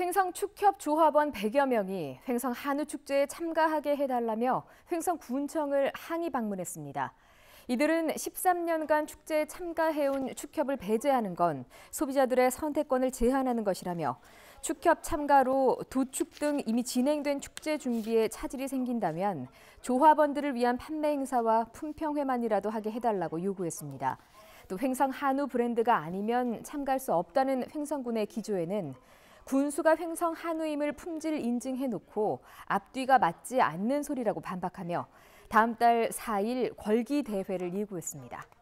횡성 축협 조합원 100여 명이 횡성 한우 축제에 참가하게 해달라며 횡성 군청을 항의 방문했습니다. 이들은 13년간 축제에 참가해온 축협을 배제하는 건 소비자들의 선택권을 제한하는 것이라며 축협 참가로 도축 등 이미 진행된 축제 준비에 차질이 생긴다면 조합원들을 위한 판매 행사와 품평회만이라도 하게 해달라고 요구했습니다. 또 횡성 한우 브랜드가 아니면 참가할 수 없다는 횡성군의 기조에는 군수가 횡성 한우임을 품질 인증해 놓고 앞뒤가 맞지 않는 소리라고 반박하며 다음 달 4일 궐기 대회를 예고했습니다.